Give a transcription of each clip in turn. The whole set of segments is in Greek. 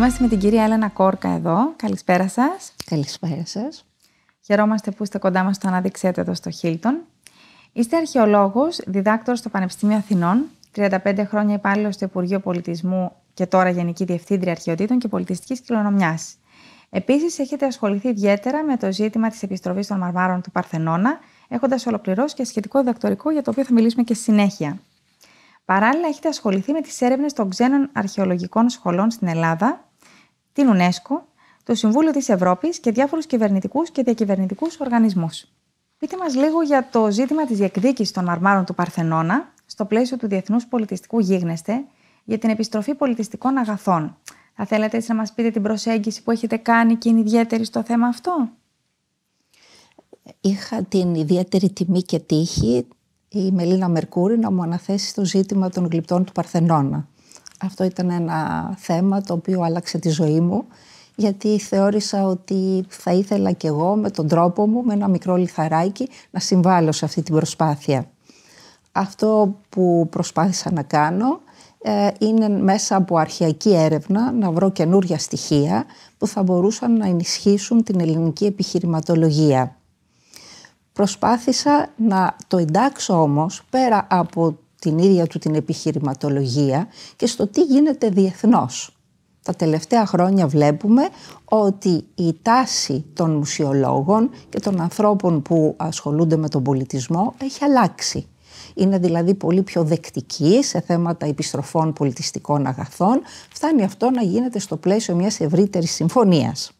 Είμαστε με την κυρία Έλενα Κόρκα εδώ. Καλησπέρα σας. Καλησπέρα σας. Χαιρόμαστε που είστε κοντά μας στο Αναδείξετε εδώ στο Χίλτον. Είστε αρχαιολόγος, διδάκτορας στο Πανεπιστήμιο Αθηνών, 35 χρόνια υπάλληλος στο Υπουργείο Πολιτισμού και τώρα Γενική Διευθύντρια Αρχαιοτήτων και Πολιτιστικής Κληρονομιάς. Επίσης, έχετε ασχοληθεί ιδιαίτερα με το ζήτημα της επιστροφής των μαρμάρων του Παρθενώνα, έχοντας ολοκληρώσει και σχετικό διδακτορικό για το οποίο θα μιλήσουμε και συνέχεια. Παράλληλα, έχετε ασχοληθεί με τις έρευνες των ξένων αρχαιολογικών σχολών στην Ελλάδα, την UNESCO, το Συμβούλιο της Ευρώπης και διάφορους κυβερνητικούς και διακυβερνητικούς οργανισμούς. Πείτε μας λίγο για το ζήτημα της διεκδίκησης των μαρμάρων του Παρθενώνα στο πλαίσιο του Διεθνούς Πολιτιστικού Γίγνεσθε για την επιστροφή πολιτιστικών αγαθών. Θα θέλετε να μας πείτε την προσέγγιση που έχετε κάνει και είναι ιδιαίτερη στο θέμα αυτό. Είχα την ιδιαίτερη τιμή και τύχη η Μελίνα Μερκούρη να μου αναθέσει το ζήτημα των γλυπτών του Παρθενώνα. Αυτό ήταν ένα θέμα το οποίο άλλαξε τη ζωή μου γιατί θεώρησα ότι θα ήθελα κι εγώ με τον τρόπο μου, με ένα μικρό λιθαράκι, να συμβάλλω σε αυτή την προσπάθεια. Αυτό που προσπάθησα να κάνω ε, είναι μέσα από αρχαιακή έρευνα να βρω καινούρια στοιχεία που θα μπορούσαν να ενισχύσουν την ελληνική επιχειρηματολογία. Προσπάθησα να το εντάξω όμως πέρα από την ίδια του την επιχειρηματολογία και στο τι γίνεται διεθνώς. Τα τελευταία χρόνια βλέπουμε ότι η τάση των μουσιολόγων και των ανθρώπων που ασχολούνται με τον πολιτισμό έχει αλλάξει. Είναι δηλαδή πολύ πιο δεκτική σε θέματα επιστροφών πολιτιστικών αγαθών. Φτάνει αυτό να γίνεται στο πλαίσιο μιας ευρύτερης συμφωνίας.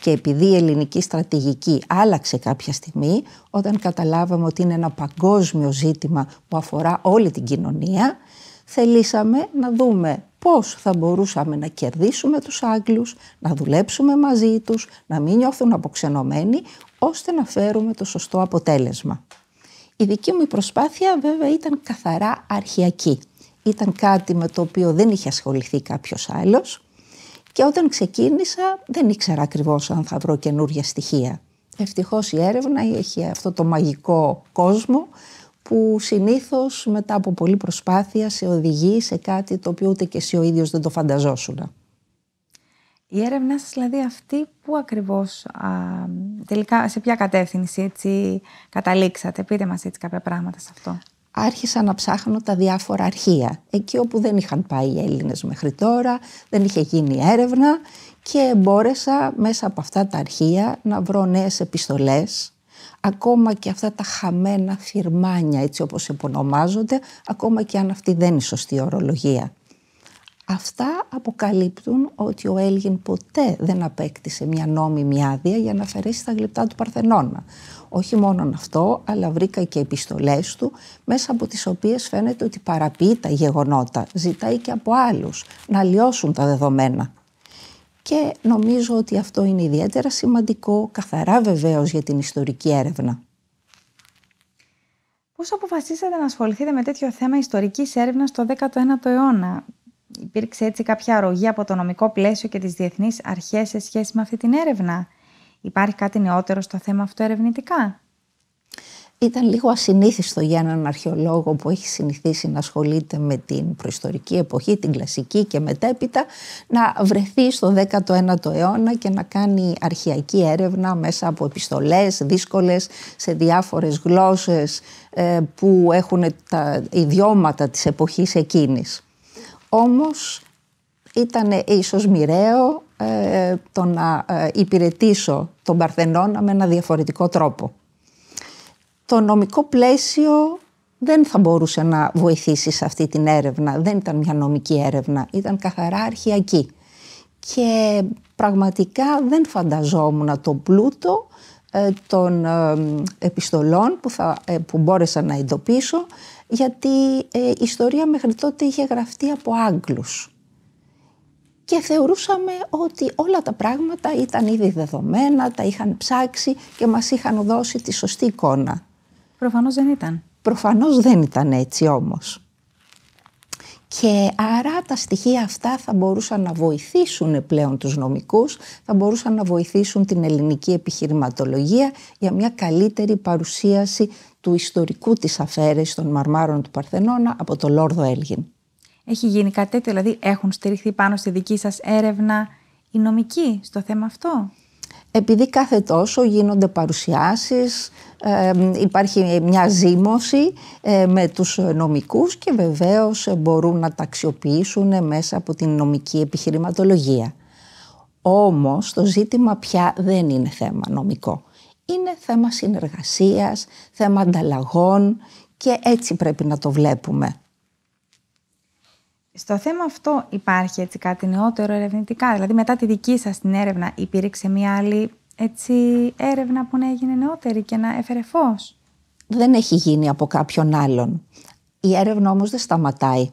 Και επειδή η ελληνική στρατηγική άλλαξε κάποια στιγμή, όταν καταλάβαμε ότι είναι ένα παγκόσμιο ζήτημα που αφορά όλη την κοινωνία, θελήσαμε να δούμε πώς θα μπορούσαμε να κερδίσουμε τους Άγγλους, να δουλέψουμε μαζί τους, να μην νιώθουν αποξενωμένοι, ώστε να φέρουμε το σωστό αποτέλεσμα. Η δική μου προσπάθεια βέβαια ήταν καθαρά αρχιακή. Ήταν κάτι με το οποίο δεν είχε ασχοληθεί κάποιος άλλος. Και όταν ξεκίνησα δεν ήξερα ακριβώς αν θα βρω καινούργια στοιχεία. Ευτυχώς η έρευνα έχει αυτό το μαγικό κόσμο που συνήθως μετά από πολλή προσπάθεια σε οδηγεί σε κάτι το οποίο ούτε και εσύ ο ίδιος δεν το φανταζόσουν. Η έρευνά σας δηλαδή αυτή που ακριβώς τελικά σε ποια κατεύθυνση έτσι καταλήξατε. Πείτε μας έτσι κάποια πράγματα σε αυτό άρχισα να ψάχνω τα διάφορα αρχεία. Εκεί όπου δεν είχαν πάει οι Έλληνες μέχρι τώρα, δεν είχε γίνει έρευνα και μπόρεσα μέσα από αυτά τα αρχεία να βρω νέες επιστολές, ακόμα και αυτά τα χαμένα θυρμάνια έτσι όπως επωνομάζονται, ακόμα και αν αυτή δεν είναι σωστή ορολογία. Αυτά αποκαλύπτουν ότι ο Έλγιν ποτέ δεν απέκτησε μια νόμιμη άδεια για να αφαιρέσει τα γλυπτά του Παρθενώνα. Όχι μόνον αυτό, αλλά βρήκα και επιστολές του, μέσα από τις οποίες φαίνεται ότι παραποιεί τα γεγονότα, ζητάει και από άλλους να λιώσουν τα δεδομένα. Και νομίζω ότι αυτό είναι ιδιαίτερα σημαντικό, καθαρά βεβαίως για την ιστορική έρευνα. Πώς αποφασίσατε να ασχοληθείτε με τέτοιο θέμα ιστορικής έρευνας στο 19ο αιώνα, υπήρξε έτσι κάποια αρρωγή από το νομικό πλαίσιο και τις διεθνείς αρχές σε σχέση με αυτή την έρευνα. Υπάρχει κάτι νεότερο στο θέμα αυτό ερευνητικά. Ήταν λίγο ασυνήθιστο για έναν αρχαιολόγο που έχει συνηθίσει να ασχολείται με την προϊστορική εποχή, την κλασική και μετέπειτα, να βρεθεί στο 19ο αιώνα και να κάνει αρχαιακή έρευνα μέσα από επιστολές δύσκολες σε διάφορες γλώσσες ε, που έχουν τα ιδιώματα της εποχής εκείνης όμως ήταν ίσως μοιραίο ε, το να ε, υπηρετήσω τον Παρθενώνα με ένα διαφορετικό τρόπο. Το νομικό πλαίσιο δεν θα μπορούσε να βοηθήσει σε αυτή την έρευνα. Δεν ήταν μια νομική έρευνα, ήταν καθαρά αρχιακή. Και πραγματικά δεν φανταζόμουν το πλούτο ε, των ε, επιστολών που, θα, ε, που μπόρεσα να εντοπίσω γιατί η ιστορία μέχρι τότε είχε γραφτεί από Άγγλους και θεωρούσαμε ότι όλα τα πράγματα ήταν ήδη δεδομένα, τα είχαν ψάξει και μας είχαν δώσει τη σωστή εικόνα. Προφανώς δεν ήταν. Προφανώς δεν ήταν έτσι όμως. Και άρα τα στοιχεία αυτά θα μπορούσαν να βοηθήσουν πλέον τους νομικούς, θα μπορούσαν να βοηθήσουν την ελληνική επιχειρηματολογία για μια καλύτερη παρουσίαση του ιστορικού της αφαίρεσης των μαρμάρων του Παρθενώνα από το Λόρδο Έλγιν. Έχει γίνει κάτι τέτοιο, δηλαδή έχουν στηριχθεί πάνω στη δική σας έρευνα οι νομικοί στο θέμα αυτό επειδή κάθε τόσο γίνονται παρουσιάσεις, υπάρχει μια ζήμωση ε, με τους νομικούς και βεβαίως ε, μπορούν να τα αξιοποιήσουν ε, μέσα από την νομική επιχειρηματολογία. Όμως το ζήτημα πια δεν είναι θέμα νομικό. Είναι θέμα συνεργασίας, θέμα ανταλλαγών και έτσι πρέπει να το βλέπουμε. Στο θέμα αυτό υπάρχει έτσι κάτι νεότερο ερευνητικά. Δηλαδή μετά τη δική σας την έρευνα υπήρξε μια άλλη έτσι, έρευνα που να έγινε νεότερη και να έφερε φως. Δεν έχει γίνει από κάποιον άλλον. Η έρευνα όμως δεν σταματάει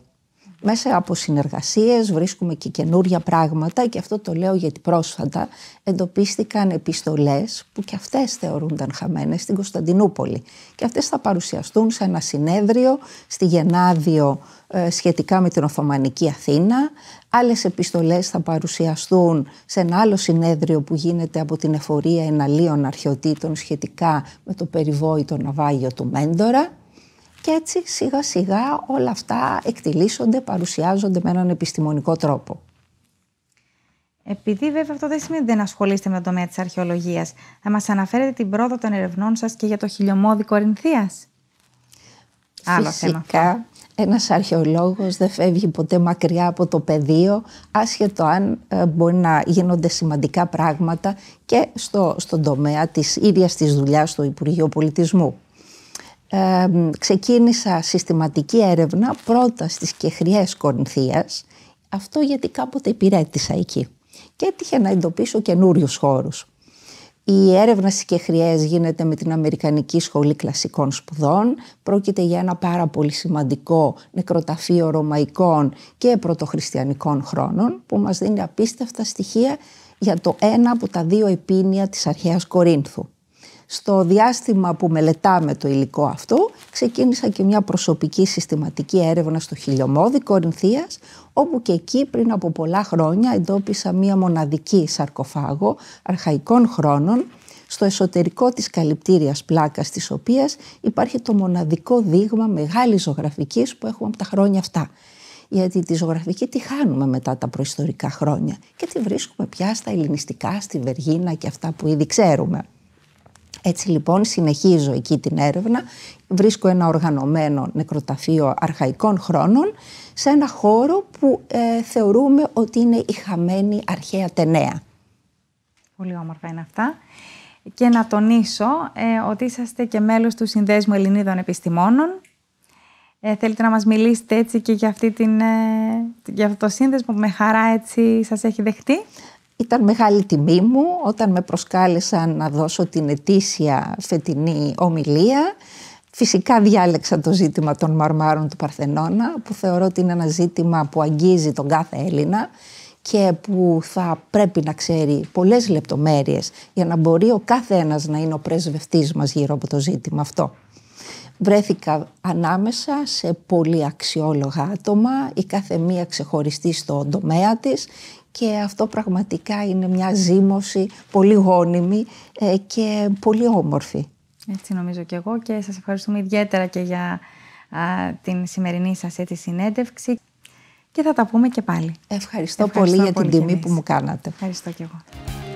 μέσα από συνεργασίες βρίσκουμε και καινούρια πράγματα και αυτό το λέω γιατί πρόσφατα εντοπίστηκαν επιστολές που και αυτές θεωρούνταν χαμένες στην Κωνσταντινούπολη και αυτές θα παρουσιαστούν σε ένα συνέδριο στη Γενάδιο ε, σχετικά με την Οθωμανική Αθήνα. Άλλες επιστολές θα παρουσιαστούν σε ένα άλλο συνέδριο που γίνεται από την εφορία εναλίων αρχαιοτήτων σχετικά με το περιβόητο ναυάγιο του Μέντορα. Και έτσι σιγά σιγά όλα αυτά εκτιλήσονται, παρουσιάζονται με έναν επιστημονικό τρόπο. Επειδή βέβαια αυτό δεν σημαίνει ότι δεν ασχολείστε με τον τομέα της αρχαιολογίας, θα μας αναφέρετε την πρόοδο των ερευνών σας και για το χιλιομόδι Κορινθίας. Άλλο θέμα. Φυσικά, ένας αρχαιολόγος δεν φεύγει ποτέ μακριά από το πεδίο, άσχετο αν ε, μπορεί να γίνονται σημαντικά πράγματα και στο, στον τομέα της ίδιας της δουλειάς του Υπουργείου Πολιτισμού ξεκίνησα συστηματική έρευνα πρώτα στις κεχριές Κορινθίας. Αυτό γιατί κάποτε υπηρέτησα εκεί και έτυχε να εντοπίσω καινούριους χώρους. Η έρευνα στις κεχριές γίνεται με την Αμερικανική Σχολή Κλασικών Σπουδών. Πρόκειται για ένα πάρα πολύ σημαντικό νεκροταφείο ρωμαϊκών και πρωτοχριστιανικών χρόνων που μας δίνει απίστευτα στοιχεία για το ένα από τα δύο επίνεια της αρχαίας Κορίνθου στο διάστημα που μελετάμε το υλικό αυτό, ξεκίνησα και μια προσωπική συστηματική έρευνα στο χιλιομόδι Κορινθίας, όπου και εκεί πριν από πολλά χρόνια εντόπισα μια μοναδική σαρκοφάγο αρχαϊκών χρόνων, στο εσωτερικό της καλυπτήριας πλάκας της οποίας υπάρχει το μοναδικό δείγμα μεγάλης ζωγραφικής που έχουμε από τα χρόνια αυτά. Γιατί τη ζωγραφική τη χάνουμε μετά τα προϊστορικά χρόνια και τη βρίσκουμε πια στα ελληνιστικά, στη Βεργίνα και αυτά που ήδη ξέρουμε. Έτσι λοιπόν συνεχίζω εκεί την έρευνα, βρίσκω ένα οργανωμένο νεκροταφείο αρχαϊκών χρόνων σε ένα χώρο που ε, θεωρούμε ότι είναι η χαμένη αρχαία ταινέα. Πολύ όμορφα είναι αυτά. Και να τονίσω ε, ότι είσαστε και μέλος του Συνδέσμου Ελληνίδων Επιστημόνων. Ε, θέλετε να μας μιλήσετε έτσι και για, αυτή την, για αυτό το σύνδεσμο που με χαρά έτσι σας έχει δεχτεί. Ήταν μεγάλη τιμή μου όταν με προσκάλεσαν να δώσω την ετήσια φετινή ομιλία. Φυσικά διάλεξα το ζήτημα των μαρμάρων του Παρθενώνα, που θεωρώ ότι είναι ένα ζήτημα που αγγίζει τον κάθε Έλληνα και που θα πρέπει να ξέρει πολλές λεπτομέρειες για να μπορεί ο κάθε ένας να είναι ο πρεσβευτής μας γύρω από το ζήτημα αυτό βρέθηκα ανάμεσα σε πολύ αξιόλογα άτομα, η κάθε μία ξεχωριστή στον τομέα της και αυτό πραγματικά είναι μια ζήμωση πολύ γόνιμη ε, και πολύ όμορφη. Έτσι νομίζω και εγώ και σας ευχαριστούμε ιδιαίτερα και για την σημερινή σας έτσι, συνέντευξη και θα τα πούμε και πάλι. Ευχαριστώ, πολύ για την τιμή που μου κάνατε. Ευχαριστώ και εγώ.